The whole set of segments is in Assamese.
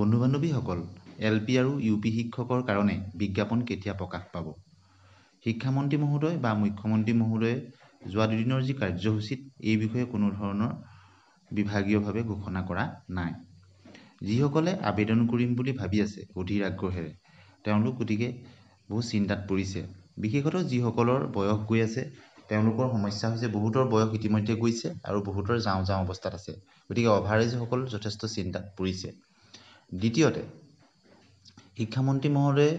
বন্ধু বান্ধৱীসকল এল পি আৰু ইউ পি শিক্ষকৰ কাৰণে বিজ্ঞাপন কেতিয়া প্ৰকাশ পাব শিক্ষামন্ত্ৰী মহোদয় বা মুখ্যমন্ত্ৰী মহোদয়ে যোৱা দুদিনৰ যি কাৰ্যসূচীত এই বিষয়ে কোনো ধৰণৰ বিভাগীয়ভাৱে ঘোষণা কৰা নাই যিসকলে আবেদন কৰিম বুলি ভাবি আছে অধীৰ আগ্ৰহেৰে তেওঁলোক গতিকে বহুত চিন্তাত পৰিছে বিশেষতঃ যিসকলৰ বয়স গৈ আছে তেওঁলোকৰ সমস্যা হৈছে বহুতৰ বয়স ইতিমধ্যে গৈছে আৰু বহুতৰ যাওঁ যাওঁ অৱস্থাত আছে গতিকে অভাৰেজসকল যথেষ্ট চিন্তাত পৰিছে দ্বিতীয়তে শিক্ষামন্ত্ৰী মহোদয়ে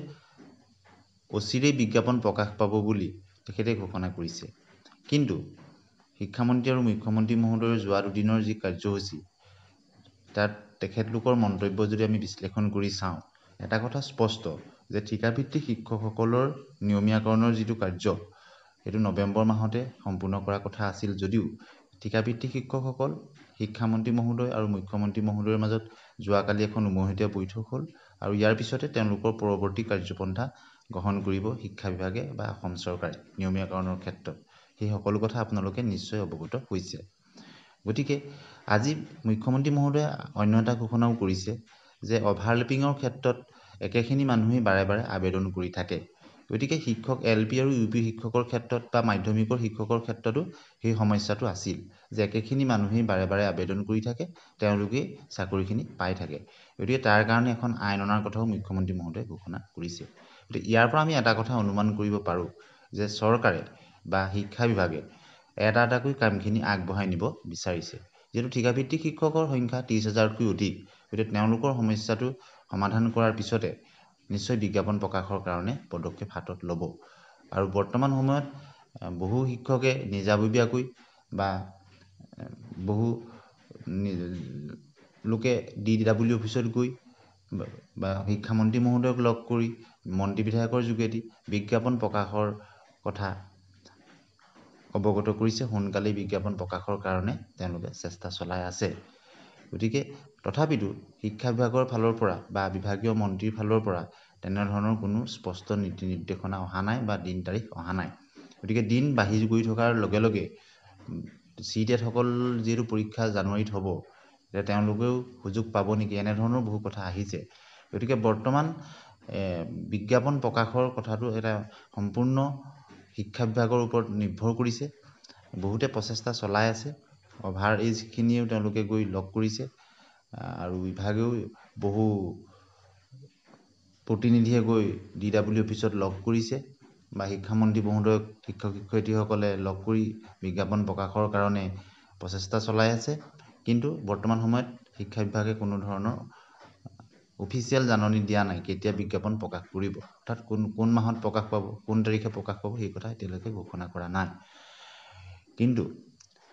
অচিৰেই বিজ্ঞাপন প্ৰকাশ পাব বুলি তেখেতে ঘোষণা কৰিছে কিন্তু শিক্ষামন্ত্ৰী আৰু মুখ্যমন্ত্ৰী মহোদয়ৰ যোৱা দুদিনৰ যি কাৰ্যসূচী তাত তেখেতলোকৰ মন্তব্য যদি আমি বিশ্লেষণ কৰি চাওঁ এটা কথা স্পষ্ট যে ঠিকাভিত্তিক শিক্ষকসকলৰ নিয়মীয়াকৰণৰ যিটো কাৰ্য সেইটো নৱেম্বৰ মাহতে সম্পূৰ্ণ কৰাৰ কথা আছিল যদিও ঠিকাভিত্তিক শিক্ষকসকল শিক্ষামন্ত্ৰী মহোদয় আৰু মুখ্যমন্ত্ৰী মহোদয়ৰ মাজত যোৱাকালি এখন উমৈহতীয়া বৈঠক হ'ল আৰু ইয়াৰ পিছতে তেওঁলোকৰ পৰৱৰ্তী কাৰ্যপন্থা গ্ৰহণ কৰিব শিক্ষা বিভাগে বা অসম চৰকাৰে নিয়মীয়াকৰণৰ ক্ষেত্ৰত সেই সকলো কথা আপোনালোকে নিশ্চয় অৱগত হৈছে গতিকে আজি মুখ্যমন্ত্ৰী মহোদয়ে অন্য এটা ঘোষণাও কৰিছে যে অভাৰলেপিঙৰ ক্ষেত্ৰত একেখিনি মানুহেই বাৰে বাৰে আবেদন কৰি থাকে গতিকে শিক্ষক এল পি আৰু ইউ পি শিক্ষকৰ ক্ষেত্ৰত বা মাধ্যমিকৰ শিক্ষকৰ ক্ষেত্ৰতো সেই সমস্যাটো আছিল যে একেখিনি মানুহেই বাৰে বাৰে আবেদন কৰি থাকে তেওঁলোকেই চাকৰিখিনি পাই থাকে গতিকে তাৰ কাৰণে এখন আইন অনাৰ কথাও মুখ্যমন্ত্ৰী মহোদয়ে ঘোষণা কৰিছে গতিকে ইয়াৰ পৰা আমি এটা কথা অনুমান কৰিব পাৰোঁ যে চৰকাৰে বা শিক্ষা বিভাগে এটা এটাকৈ কামখিনি আগবঢ়াই নিব বিচাৰিছে যিহেতু ঠিকাভিত্তিক শিক্ষকৰ সংখ্যা ত্ৰিছ হাজাৰতকৈ অধিক গতিকে তেওঁলোকৰ সমস্যাটো সমাধান কৰাৰ পিছতে নিশ্চয় বিজ্ঞাপন প্ৰকাশৰ কাৰণে পদক্ষেপ হাতত ল'ব আৰু বৰ্তমান সময়ত বহু শিক্ষকে নিজাববীয়াকৈ বা বহু লোকে ডি ডাব্লিউ অফিচত গৈ বা শিক্ষামন্ত্ৰী মহোদয়ক লগ কৰি মন্ত্ৰী বিধায়কৰ যোগেদি বিজ্ঞাপন প্ৰকাশৰ কথা অৱগত কৰিছে সোনকালেই বিজ্ঞাপন প্ৰকাশৰ কাৰণে তেওঁলোকে চেষ্টা চলাই আছে গতিকে তথাপিতো শিক্ষা বিভাগৰ ফালৰ পৰা বা বিভাগীয় মন্ত্ৰীৰ ফালৰ পৰা তেনেধৰণৰ কোনো স্পষ্ট নীতি নিৰ্দেশনা অহা নাই বা দিন তাৰিখ অহা নাই গতিকে দিন বাঢ়ি গৈ থকাৰ লগে লগে চি টেটসকল যিহেতু পৰীক্ষা জানুৱাৰীত হ'ব এতিয়া তেওঁলোকেও সুযোগ পাব নেকি এনেধৰণৰ বহু কথা আহিছে গতিকে বৰ্তমান বিজ্ঞাপন প্ৰকাশৰ কথাটো এটা সম্পূৰ্ণ শিক্ষা বিভাগৰ ওপৰত নিৰ্ভৰ কৰিছে বহুতে প্ৰচেষ্টা চলাই আছে অভাৰ এজখিনিও তেওঁলোকে গৈ লগ কৰিছে আৰু বিভাগেও বহু প্ৰতিনিধিয়ে গৈ ডি ডাব্লিউ অফিচত লগ কৰিছে বা শিক্ষামন্ত্ৰী মহোদয়ক শিক্ষক শিক্ষয়িত্ৰীসকলে লগ কৰি বিজ্ঞাপন প্ৰকাশৰ কাৰণে প্ৰচেষ্টা চলাই আছে কিন্তু বৰ্তমান সময়ত শিক্ষা বিভাগে কোনো ধৰণৰ অফিচিয়েল জাননী দিয়া নাই কেতিয়া বিজ্ঞাপন প্ৰকাশ কৰিব অৰ্থাৎ কোন কোন মাহত প্ৰকাশ পাব কোন তাৰিখে প্ৰকাশ পাব সেই কথা এতিয়ালৈকে ঘোষণা কৰা নাই কিন্তু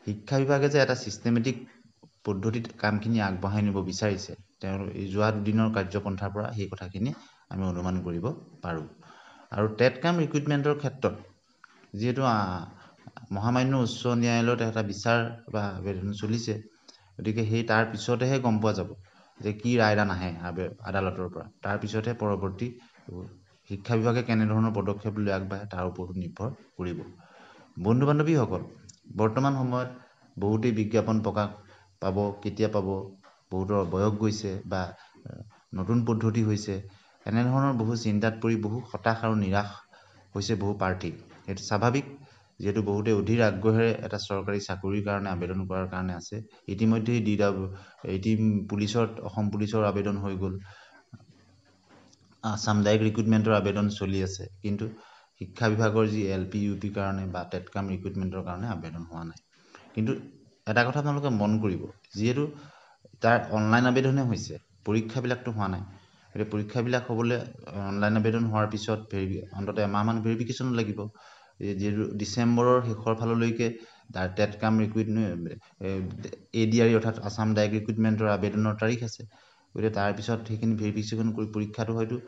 শিক্ষা বিভাগে যে এটা ছিষ্টেমেটিক পদ্ধতিত কামখিনি আগবঢ়াই নিব বিচাৰিছে তেওঁৰ এই যোৱা দুদিনৰ কাৰ্যপন্থাৰ পৰা সেই কথাখিনি আমি অনুমান কৰিব পাৰোঁ আৰু টেট কাম ৰিক্ৰুইটমেণ্টৰ ক্ষেত্ৰত যিহেতু মহামান্য উচ্চ ন্যায়ালয়ত এটা বিচাৰ বা আবেদন চলিছে গতিকে সেই তাৰ পিছতেহে গম পোৱা যাব যে কি ৰায়দান আহে আদালতৰ পৰা তাৰপিছতহে পৰৱৰ্তী শিক্ষা বিভাগে কেনেধৰণৰ পদক্ষেপ লৈ আগবাঢ়ে তাৰ ওপৰত নিৰ্ভৰ কৰিব বন্ধু বান্ধৱীসকল বৰ্তমান সময়ত বহুতেই বিজ্ঞাপন প্ৰকাশ পাব কেতিয়া পাব বহুতৰ বয়স গৈছে বা নতুন পদ্ধতি হৈছে এনেধৰণৰ বহু চিন্তাত পৰি বহু হতাশ আৰু নিৰাশ হৈছে বহু প্ৰাৰ্থী সেইটো স্বাভাৱিক যিহেতু বহুতে অধীৰ আগ্ৰহেৰে এটা চৰকাৰী চাকৰিৰ কাৰণে আবেদন কৰাৰ কাৰণে আছে ইতিমধ্যে ডি ডাব এইটি পুলিচত অসম পুলিচৰ আবেদন হৈ গ'ল আছাম ডাইৰেক্ট ৰিক্ৰুইটমেণ্টৰ আবেদন চলি আছে কিন্তু শিক্ষা বিভাগৰ যি এল পি ইউ পিৰ কাৰণে বা টেট কাম ৰিক্ৰুইটমেণ্টৰ কাৰণে আবেদন হোৱা নাই কিন্তু এটা কথা আপোনালোকে মন কৰিব যিহেতু তাৰ অনলাইন আবেদনহে হৈছে পৰীক্ষাবিলাকতো হোৱা নাই গতিকে পৰীক্ষাবিলাক হ'বলৈ অনলাইন আবেদন হোৱাৰ পিছত ভেৰি অন্ততঃ এমাহমান ভেৰিফিকেশ্যনো লাগিব যিহেতু ডিচেম্বৰৰ শেষৰ ফাললৈকে তাৰ টেট কাম recruitment A D R E অৰ্থাৎ আছাম ডাইৰেক্ট ৰিক্ৰুইটমেণ্টৰ আবেদনৰ তাৰিখ আছে গতিকে তাৰপিছত সেইখিনি ভেৰিফিকেশ্যন কৰি পৰীক্ষাটো হয়তো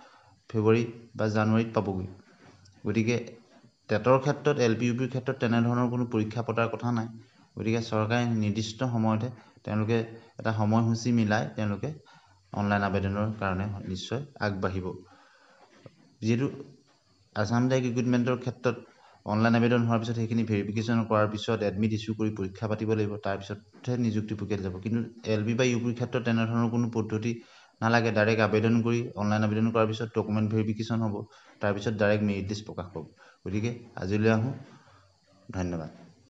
ফেব্ৰুৱাৰী বা জানুৱাৰীত পাবগৈ গতিকে টেটৰ ক্ষেত্ৰত এল পি ইউ পিৰ ক্ষেত্ৰত তেনেধৰণৰ কোনো পৰীক্ষা পতাৰ কথা নাই গতিকে চৰকাৰে নিৰ্দিষ্ট সময়তে তেওঁলোকে এটা সময়সূচী মিলাই তেওঁলোকে অনলাইন আবেদনৰ কাৰণে নিশ্চয় আগবাঢ়িব যিহেতু আছাম টাইক ৰিক্ৰুইটমেণ্টৰ ক্ষেত্ৰত অনলাইন আবেদন হোৱাৰ পিছত সেইখিনি ভেৰিফিকেশ্যন কৰাৰ পিছত এডমিট ইছ্যু কৰি পৰীক্ষা পাতিব লাগিব তাৰপিছতহে নিযুক্তি প্ৰক্ৰিয়াত যাব কিন্তু এল বি বা ইউ পিৰ ক্ষেত্ৰত তেনেধৰণৰ কোনো পদ্ধতি নালাগে ডাইৰেক্ট আবেদন কৰি অনলাইন আবেদন কৰাৰ পিছত ডকুমেণ্ট ভেৰিফিকেশ্যন হ'ব তাৰপিছত ডাইৰেক্ট মেৰিট লিষ্ট প্ৰকাশ পাব গতিকে আজিলৈ আহোঁ ধন্যবাদ